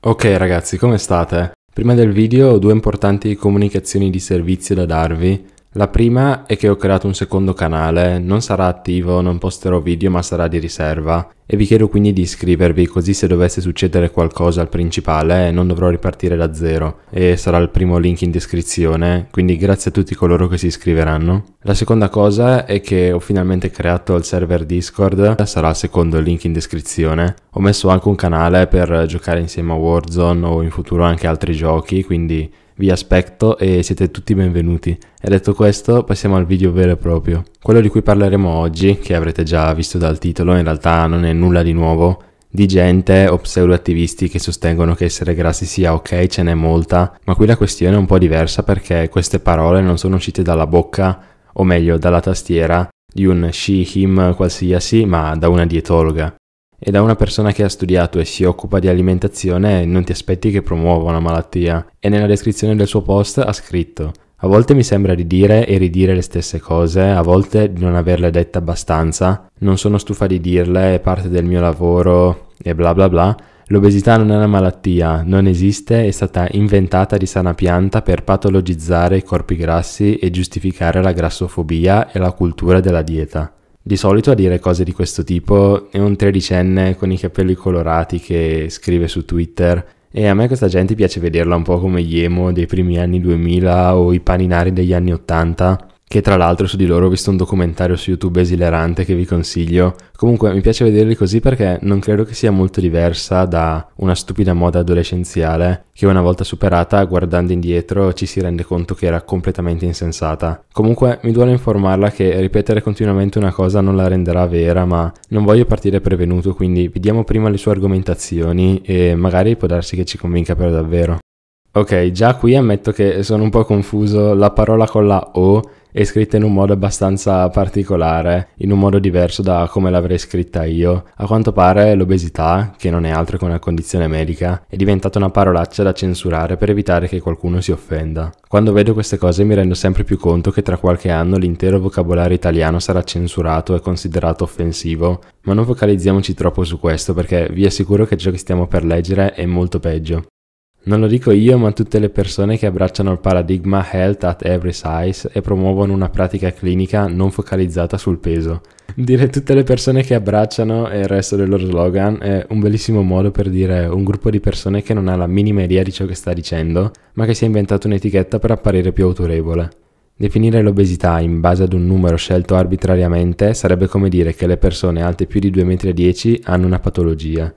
Ok ragazzi, come state? Prima del video ho due importanti comunicazioni di servizio da darvi la prima è che ho creato un secondo canale, non sarà attivo, non posterò video ma sarà di riserva e vi chiedo quindi di iscrivervi così se dovesse succedere qualcosa al principale non dovrò ripartire da zero e sarà il primo link in descrizione, quindi grazie a tutti coloro che si iscriveranno. La seconda cosa è che ho finalmente creato il server Discord, sarà il secondo link in descrizione. Ho messo anche un canale per giocare insieme a Warzone o in futuro anche altri giochi, quindi vi aspetto e siete tutti benvenuti. E detto questo, passiamo al video vero e proprio. Quello di cui parleremo oggi, che avrete già visto dal titolo, in realtà non è nulla di nuovo, di gente o pseudoattivisti che sostengono che essere grassi sia ok, ce n'è molta, ma qui la questione è un po' diversa perché queste parole non sono uscite dalla bocca, o meglio dalla tastiera, di un she, him qualsiasi, ma da una dietologa. E da una persona che ha studiato e si occupa di alimentazione non ti aspetti che promuova una malattia. E nella descrizione del suo post ha scritto a volte mi sembra di dire e ridire le stesse cose, a volte di non averle dette abbastanza, non sono stufa di dirle, è parte del mio lavoro e bla bla bla. L'obesità non è una malattia, non esiste, è stata inventata di sana pianta per patologizzare i corpi grassi e giustificare la grassofobia e la cultura della dieta. Di solito a dire cose di questo tipo è un tredicenne con i capelli colorati che scrive su Twitter e a me questa gente piace vederla un po' come gli emo dei primi anni 2000 o i paninari degli anni 80 che tra l'altro su di loro ho visto un documentario su YouTube esilerante che vi consiglio. Comunque mi piace vederli così perché non credo che sia molto diversa da una stupida moda adolescenziale che una volta superata, guardando indietro, ci si rende conto che era completamente insensata. Comunque mi duole informarla che ripetere continuamente una cosa non la renderà vera, ma non voglio partire prevenuto, quindi vediamo prima le sue argomentazioni e magari può darsi che ci convinca per davvero. Ok, già qui ammetto che sono un po' confuso, la parola con la O è scritta in un modo abbastanza particolare, in un modo diverso da come l'avrei scritta io. A quanto pare l'obesità, che non è altro che una condizione medica, è diventata una parolaccia da censurare per evitare che qualcuno si offenda. Quando vedo queste cose mi rendo sempre più conto che tra qualche anno l'intero vocabolario italiano sarà censurato e considerato offensivo, ma non focalizziamoci troppo su questo perché vi assicuro che ciò che stiamo per leggere è molto peggio. Non lo dico io, ma tutte le persone che abbracciano il paradigma Health at Every Size e promuovono una pratica clinica non focalizzata sul peso. Dire tutte le persone che abbracciano e il resto del loro slogan è un bellissimo modo per dire un gruppo di persone che non ha la minima idea di ciò che sta dicendo, ma che si è inventato un'etichetta per apparire più autorevole. Definire l'obesità in base ad un numero scelto arbitrariamente sarebbe come dire che le persone alte più di 2,10 m hanno una patologia.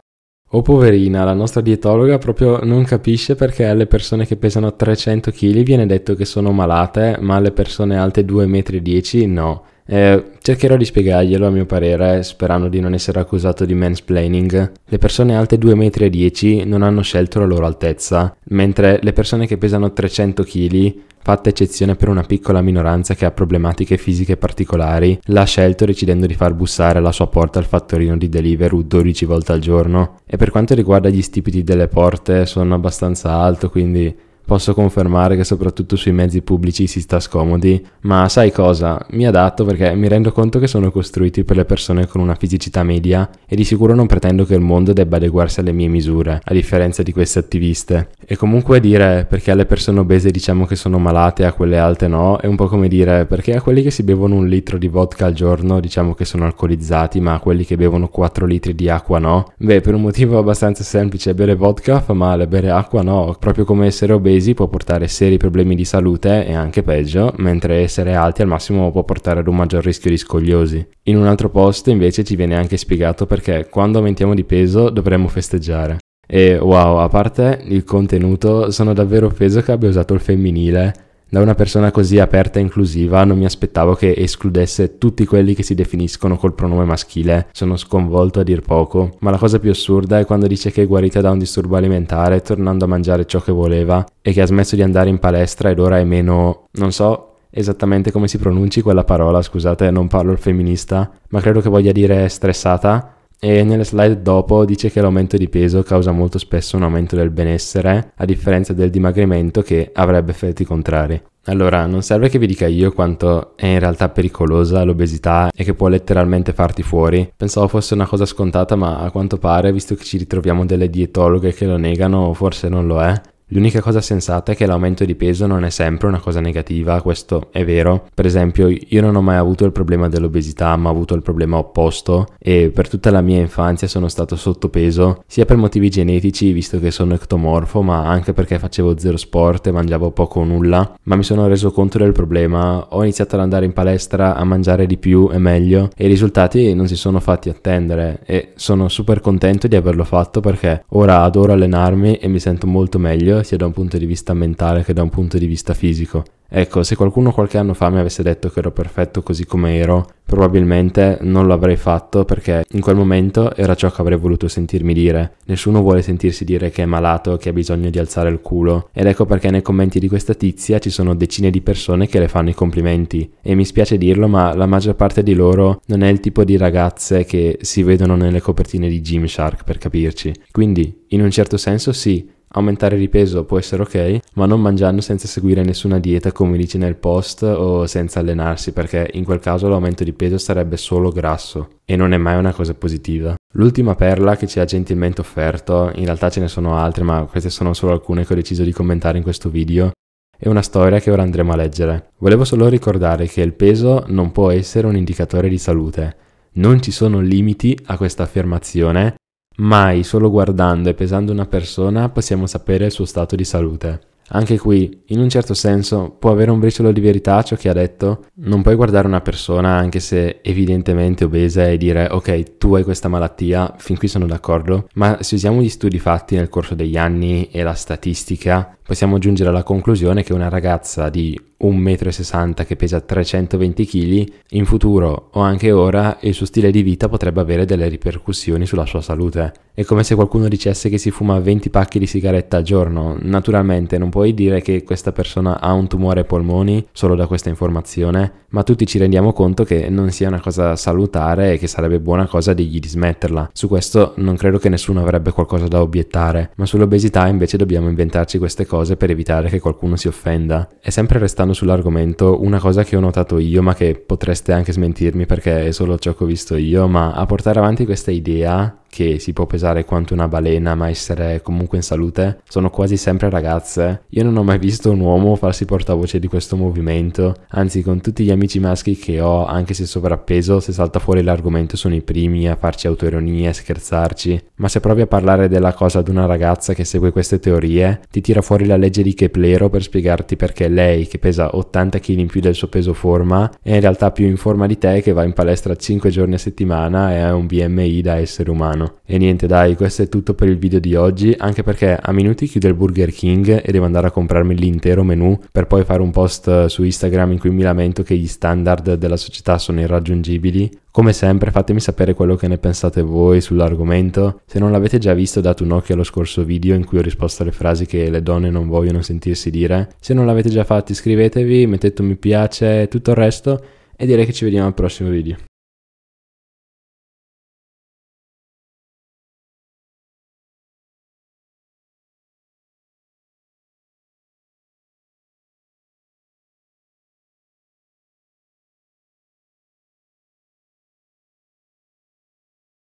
Oh poverina, la nostra dietologa proprio non capisce perché alle persone che pesano 300 kg viene detto che sono malate, ma alle persone alte 2,10 m no. Eh, cercherò di spiegarglielo a mio parere, sperando di non essere accusato di mansplaining. Le persone alte 2,10 m non hanno scelto la loro altezza, mentre le persone che pesano 300 kg, fatta eccezione per una piccola minoranza che ha problematiche fisiche particolari, l'ha scelto decidendo di far bussare alla sua porta il fattorino di Deliveroo 12 volte al giorno. E per quanto riguarda gli stipiti delle porte, sono abbastanza alto, quindi Posso confermare che soprattutto sui mezzi pubblici si sta scomodi, ma sai cosa? Mi adatto perché mi rendo conto che sono costruiti per le persone con una fisicità media e di sicuro non pretendo che il mondo debba adeguarsi alle mie misure, a differenza di queste attiviste. E comunque dire perché alle persone obese diciamo che sono malate e a quelle alte no, è un po' come dire perché a quelli che si bevono un litro di vodka al giorno diciamo che sono alcolizzati, ma a quelli che bevono 4 litri di acqua no. Beh, per un motivo abbastanza semplice, bere vodka fa male, bere acqua no, proprio come essere obesi obesi può portare seri problemi di salute e anche peggio, mentre essere alti al massimo può portare ad un maggior rischio di scogliosi. In un altro post invece ci viene anche spiegato perché quando aumentiamo di peso dovremmo festeggiare. E wow, a parte il contenuto, sono davvero offeso che abbia usato il femminile da una persona così aperta e inclusiva non mi aspettavo che escludesse tutti quelli che si definiscono col pronome maschile. Sono sconvolto a dir poco, ma la cosa più assurda è quando dice che è guarita da un disturbo alimentare tornando a mangiare ciò che voleva e che ha smesso di andare in palestra ed ora è meno... non so esattamente come si pronunci quella parola, scusate, non parlo il femminista, ma credo che voglia dire stressata e nelle slide dopo dice che l'aumento di peso causa molto spesso un aumento del benessere, a differenza del dimagrimento che avrebbe effetti contrari. Allora, non serve che vi dica io quanto è in realtà pericolosa l'obesità e che può letteralmente farti fuori. Pensavo fosse una cosa scontata, ma a quanto pare, visto che ci ritroviamo delle dietologhe che lo negano, forse non lo è. L'unica cosa sensata è che l'aumento di peso non è sempre una cosa negativa, questo è vero. Per esempio, io non ho mai avuto il problema dell'obesità, ma ho avuto il problema opposto e per tutta la mia infanzia sono stato sottopeso, sia per motivi genetici, visto che sono ectomorfo, ma anche perché facevo zero sport e mangiavo poco o nulla, ma mi sono reso conto del problema, ho iniziato ad andare in palestra, a mangiare di più e meglio e i risultati non si sono fatti attendere e sono super contento di averlo fatto perché ora adoro allenarmi e mi sento molto meglio sia da un punto di vista mentale che da un punto di vista fisico. Ecco, se qualcuno qualche anno fa mi avesse detto che ero perfetto così come ero, probabilmente non l'avrei fatto perché in quel momento era ciò che avrei voluto sentirmi dire. Nessuno vuole sentirsi dire che è malato, che ha bisogno di alzare il culo. Ed ecco perché nei commenti di questa tizia ci sono decine di persone che le fanno i complimenti. E mi spiace dirlo, ma la maggior parte di loro non è il tipo di ragazze che si vedono nelle copertine di Gymshark, per capirci. Quindi, in un certo senso sì, Aumentare di peso può essere ok, ma non mangiando senza seguire nessuna dieta come dice nel post o senza allenarsi perché in quel caso l'aumento di peso sarebbe solo grasso e non è mai una cosa positiva. L'ultima perla che ci ha gentilmente offerto, in realtà ce ne sono altre ma queste sono solo alcune che ho deciso di commentare in questo video, è una storia che ora andremo a leggere. Volevo solo ricordare che il peso non può essere un indicatore di salute. Non ci sono limiti a questa affermazione Mai solo guardando e pesando una persona possiamo sapere il suo stato di salute. Anche qui, in un certo senso, può avere un briciolo di verità ciò che ha detto. Non puoi guardare una persona, anche se evidentemente obesa, e dire ok, tu hai questa malattia, fin qui sono d'accordo, ma se usiamo gli studi fatti nel corso degli anni e la statistica, possiamo giungere alla conclusione che una ragazza di 1,60 m che pesa 320 kg, in futuro o anche ora il suo stile di vita potrebbe avere delle ripercussioni sulla sua salute. È come se qualcuno dicesse che si fuma 20 pacchi di sigaretta al giorno. Naturalmente non puoi dire che questa persona ha un tumore ai polmoni solo da questa informazione, ma tutti ci rendiamo conto che non sia una cosa salutare e che sarebbe buona cosa dirgli di smetterla. Su questo non credo che nessuno avrebbe qualcosa da obiettare, ma sull'obesità invece dobbiamo inventarci queste cose per evitare che qualcuno si offenda. E sempre restando parlando sull'argomento, una cosa che ho notato io, ma che potreste anche smentirmi perché è solo ciò che ho visto io, ma a portare avanti questa idea che si può pesare quanto una balena ma essere comunque in salute, sono quasi sempre ragazze. Io non ho mai visto un uomo farsi portavoce di questo movimento, anzi con tutti gli amici maschi che ho, anche se sovrappeso, se salta fuori l'argomento sono i primi a farci autoironie e scherzarci, ma se provi a parlare della cosa ad una ragazza che segue queste teorie, ti tira fuori la legge di Keplero per spiegarti perché lei, che pesa 80 kg in più del suo peso forma, è in realtà più in forma di te che va in palestra 5 giorni a settimana e ha un BMI da essere umano italiano. E niente dai, questo è tutto per il video di oggi, anche perché a minuti chiude il Burger King e devo andare a comprarmi l'intero menu per poi fare un post su Instagram in cui mi lamento che gli standard della società sono irraggiungibili. Come sempre fatemi sapere quello che ne pensate voi sull'argomento, se non l'avete già visto date un occhio allo scorso video in cui ho risposto alle frasi che le donne non vogliono sentirsi dire, se non l'avete già fatto iscrivetevi, mettete un mi piace e tutto il resto e direi che ci vediamo al prossimo video.